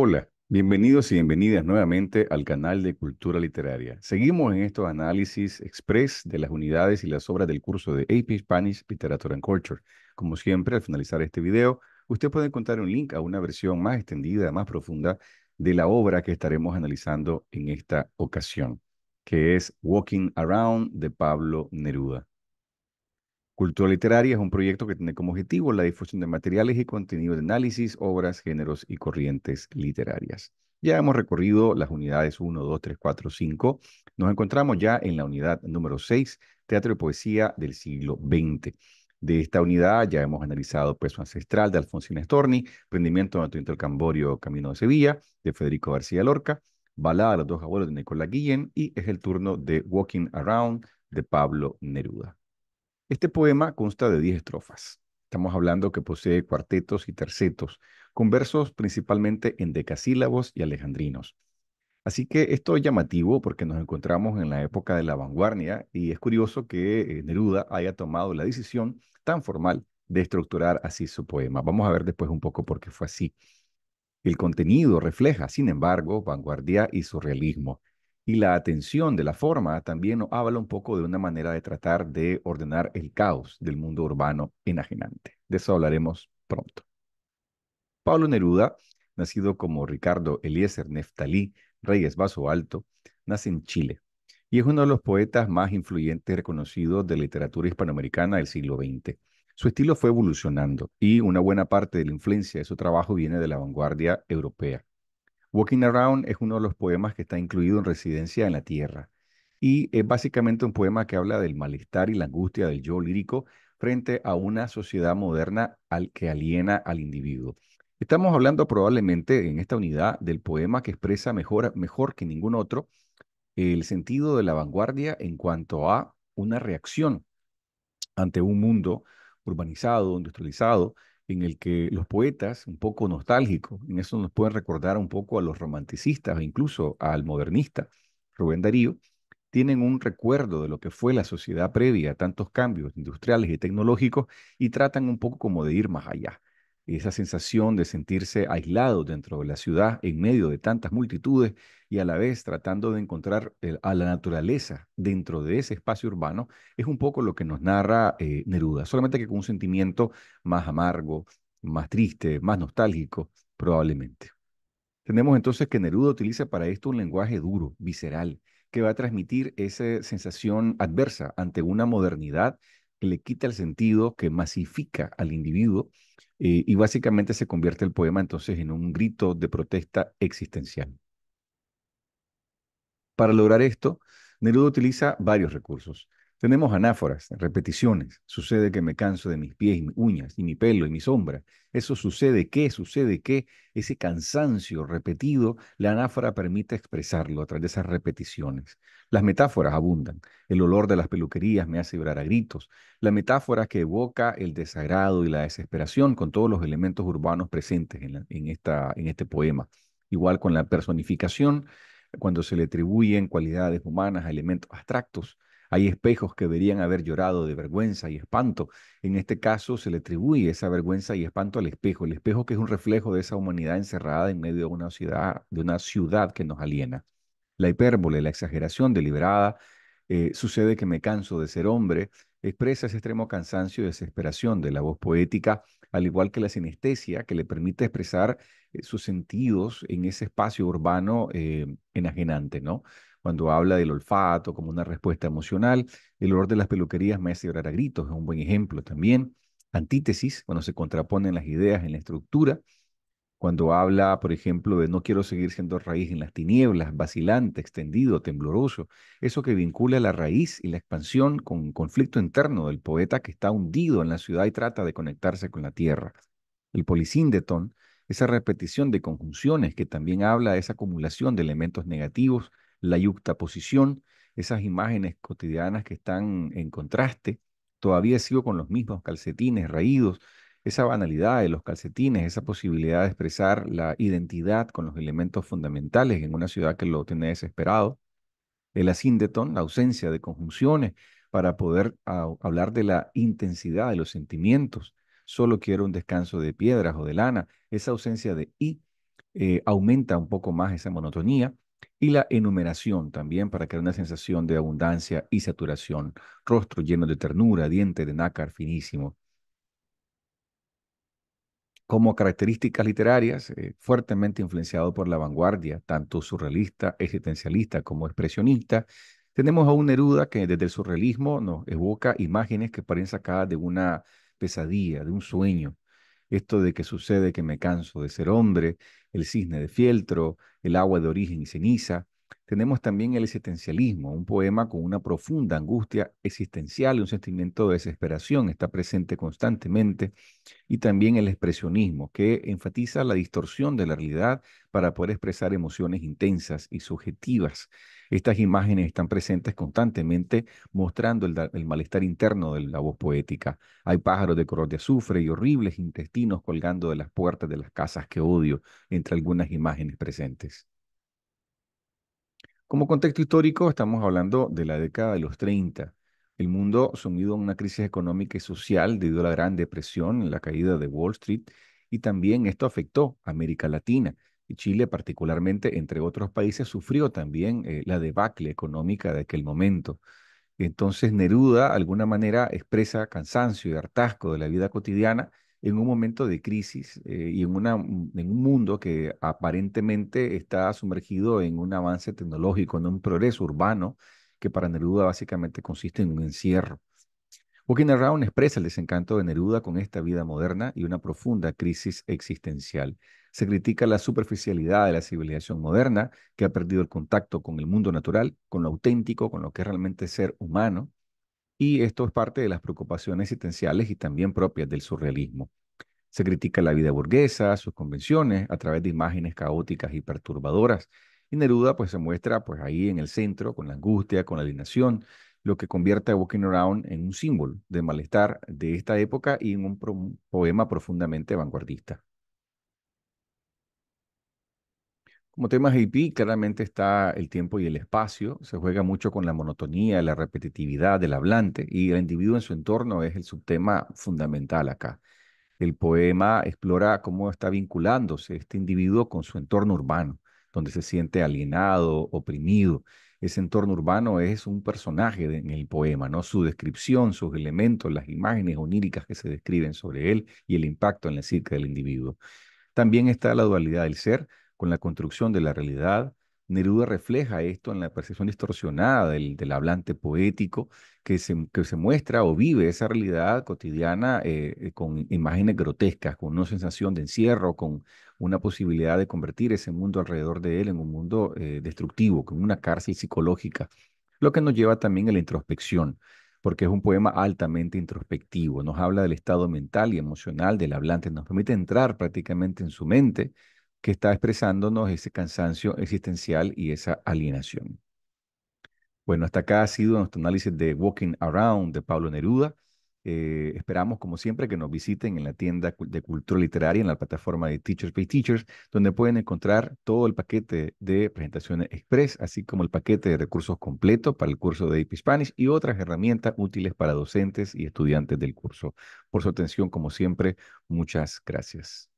Hola, bienvenidos y bienvenidas nuevamente al canal de Cultura Literaria. Seguimos en estos análisis express de las unidades y las obras del curso de AP Spanish Literature and Culture. Como siempre, al finalizar este video, usted puede encontrar un link a una versión más extendida, más profunda de la obra que estaremos analizando en esta ocasión, que es Walking Around de Pablo Neruda. Cultura Literaria es un proyecto que tiene como objetivo la difusión de materiales y contenidos de análisis, obras, géneros y corrientes literarias. Ya hemos recorrido las unidades 1, 2, 3, 4, 5. Nos encontramos ya en la unidad número 6, Teatro y Poesía del siglo XX. De esta unidad ya hemos analizado Peso Ancestral de Alfonsina Storni, Rendimiento Antonio Camborio, Camino de Sevilla, de Federico García Lorca, Balada de los dos abuelos de Nicolás Guillén y es el turno de Walking Around de Pablo Neruda. Este poema consta de 10 estrofas. Estamos hablando que posee cuartetos y tercetos, con versos principalmente en decasílabos y alejandrinos. Así que esto es llamativo porque nos encontramos en la época de la vanguardia y es curioso que eh, Neruda haya tomado la decisión tan formal de estructurar así su poema. Vamos a ver después un poco por qué fue así. El contenido refleja, sin embargo, vanguardia y surrealismo. Y la atención de la forma también nos habla un poco de una manera de tratar de ordenar el caos del mundo urbano enajenante. De eso hablaremos pronto. Pablo Neruda, nacido como Ricardo Eliezer Neftalí Reyes Vaso Alto, nace en Chile y es uno de los poetas más influyentes y reconocidos de literatura hispanoamericana del siglo XX. Su estilo fue evolucionando y una buena parte de la influencia de su trabajo viene de la vanguardia europea. Walking Around es uno de los poemas que está incluido en Residencia en la Tierra y es básicamente un poema que habla del malestar y la angustia del yo lírico frente a una sociedad moderna al que aliena al individuo. Estamos hablando probablemente en esta unidad del poema que expresa mejor, mejor que ningún otro el sentido de la vanguardia en cuanto a una reacción ante un mundo urbanizado, industrializado, en el que los poetas, un poco nostálgicos, en eso nos pueden recordar un poco a los romanticistas, e incluso al modernista Rubén Darío, tienen un recuerdo de lo que fue la sociedad previa a tantos cambios industriales y tecnológicos y tratan un poco como de ir más allá esa sensación de sentirse aislado dentro de la ciudad en medio de tantas multitudes y a la vez tratando de encontrar eh, a la naturaleza dentro de ese espacio urbano, es un poco lo que nos narra eh, Neruda, solamente que con un sentimiento más amargo, más triste, más nostálgico, probablemente. Tenemos entonces que Neruda utiliza para esto un lenguaje duro, visceral, que va a transmitir esa sensación adversa ante una modernidad que le quita el sentido, que masifica al individuo eh, y básicamente se convierte el poema entonces en un grito de protesta existencial. Para lograr esto, Neruda utiliza varios recursos. Tenemos anáforas, repeticiones. Sucede que me canso de mis pies y mis uñas y mi pelo y mi sombra. Eso sucede que, sucede que, ese cansancio repetido, la anáfora permite expresarlo a través de esas repeticiones. Las metáforas abundan. El olor de las peluquerías me hace vibrar a gritos. La metáfora que evoca el desagrado y la desesperación con todos los elementos urbanos presentes en, en este poema. Igual con la personificación, cuando se le atribuyen cualidades humanas a elementos abstractos hay espejos que deberían haber llorado de vergüenza y espanto. En este caso se le atribuye esa vergüenza y espanto al espejo, el espejo que es un reflejo de esa humanidad encerrada en medio de una ciudad, de una ciudad que nos aliena. La hipérbole, la exageración deliberada, eh, sucede que me canso de ser hombre, expresa ese extremo cansancio y desesperación de la voz poética, al igual que la sinestesia, que le permite expresar eh, sus sentidos en ese espacio urbano eh, enajenante, ¿no? cuando habla del olfato como una respuesta emocional. El olor de las peluquerías me hace llorar a gritos, es un buen ejemplo también. Antítesis, cuando se contraponen las ideas en la estructura. Cuando habla, por ejemplo, de no quiero seguir siendo raíz en las tinieblas, vacilante, extendido, tembloroso. Eso que vincula la raíz y la expansión con conflicto interno del poeta que está hundido en la ciudad y trata de conectarse con la tierra. El polisíndetón, esa repetición de conjunciones que también habla de esa acumulación de elementos negativos la yuxtaposición, esas imágenes cotidianas que están en contraste. Todavía sigo con los mismos calcetines raídos, esa banalidad de los calcetines, esa posibilidad de expresar la identidad con los elementos fundamentales en una ciudad que lo tiene desesperado. El asíndeton, la ausencia de conjunciones para poder hablar de la intensidad de los sentimientos. Solo quiero un descanso de piedras o de lana. Esa ausencia de y eh, aumenta un poco más esa monotonía y la enumeración también para crear una sensación de abundancia y saturación. Rostro lleno de ternura, diente de nácar finísimo. Como características literarias, eh, fuertemente influenciado por la vanguardia, tanto surrealista, existencialista como expresionista, tenemos a un Neruda que desde el surrealismo nos evoca imágenes que parecen sacadas de una pesadilla, de un sueño, esto de que sucede que me canso de ser hombre, el cisne de fieltro, el agua de origen y ceniza, tenemos también el existencialismo, un poema con una profunda angustia existencial, y un sentimiento de desesperación, está presente constantemente, y también el expresionismo, que enfatiza la distorsión de la realidad para poder expresar emociones intensas y subjetivas. Estas imágenes están presentes constantemente mostrando el, el, malestar interno de la voz poética. Hay pájaros de color de azufre y horribles intestinos colgando de las puertas de las casas que odio entre algunas imágenes presentes. Como contexto histórico, estamos hablando de la década de los 30. El mundo sumido en una crisis económica y social debido a la Gran Depresión, la caída de Wall Street, y también esto afectó a América Latina. Y Chile, particularmente, entre otros países, sufrió también eh, la debacle económica de aquel momento. Entonces, Neruda, de alguna manera, expresa cansancio y hartazgo de la vida cotidiana en un momento de crisis eh, y en, mm, en un mundo que aparentemente está sumergido en un avance tecnológico, en un progreso urbano, que para Neruda básicamente consiste en un encierro. Walking Around expresa el desencanto de Neruda con esta vida moderna y una profunda crisis existencial. Se critica la superficialidad de la civilización moderna, que ha perdido el contacto con el mundo natural, con lo auténtico, con lo que es realmente ser humano, y esto es parte de las preocupaciones existenciales y también propias del surrealismo. Se critica la vida burguesa, sus convenciones, a través de imágenes caóticas y perturbadoras. Y Neruda pues, se muestra pues, ahí en el centro, con la angustia, con la alienación, lo que convierte a Walking Around en un símbolo de malestar de esta época y en un poema profundamente vanguardista. Como tema IP, claramente está el tiempo y el espacio. Se juega mucho con la monotonía, la repetitividad del hablante y el individuo en su entorno es el subtema fundamental acá. El poema explora cómo está vinculándose este individuo con su entorno urbano, donde se siente alienado, oprimido. Ese entorno urbano es un personaje en el poema, ¿no? Su descripción, sus elementos, las imágenes oníricas que se describen sobre él y el impacto en la psique del individuo. También está la dualidad del ser, con la construcción de la realidad. Neruda refleja esto en la percepción distorsionada del, hablante poético que se, que se, muestra o vive esa realidad cotidiana eh, eh, con imágenes grotescas, con una sensación de encierro, con una posibilidad de convertir ese mundo alrededor de él en un mundo eh, destructivo, con una cárcel psicológica, lo que nos lleva también a la introspección porque es un poema altamente introspectivo, nos habla del estado mental y emocional del hablante, nos permite entrar prácticamente en su mente, que está expresándonos ese cansancio existencial y esa alienación. Bueno, hasta acá ha sido nuestro análisis de Walking Around de Pablo Neruda. Eh, esperamos, como siempre, que nos visiten en la tienda de cultura literaria, en la plataforma de Teachers Pay Teachers, donde pueden encontrar todo el paquete de presentaciones express, así como el paquete de recursos completos para el curso de AP Spanish y otras herramientas útiles para docentes y estudiantes del curso. Por su atención, como siempre, muchas gracias.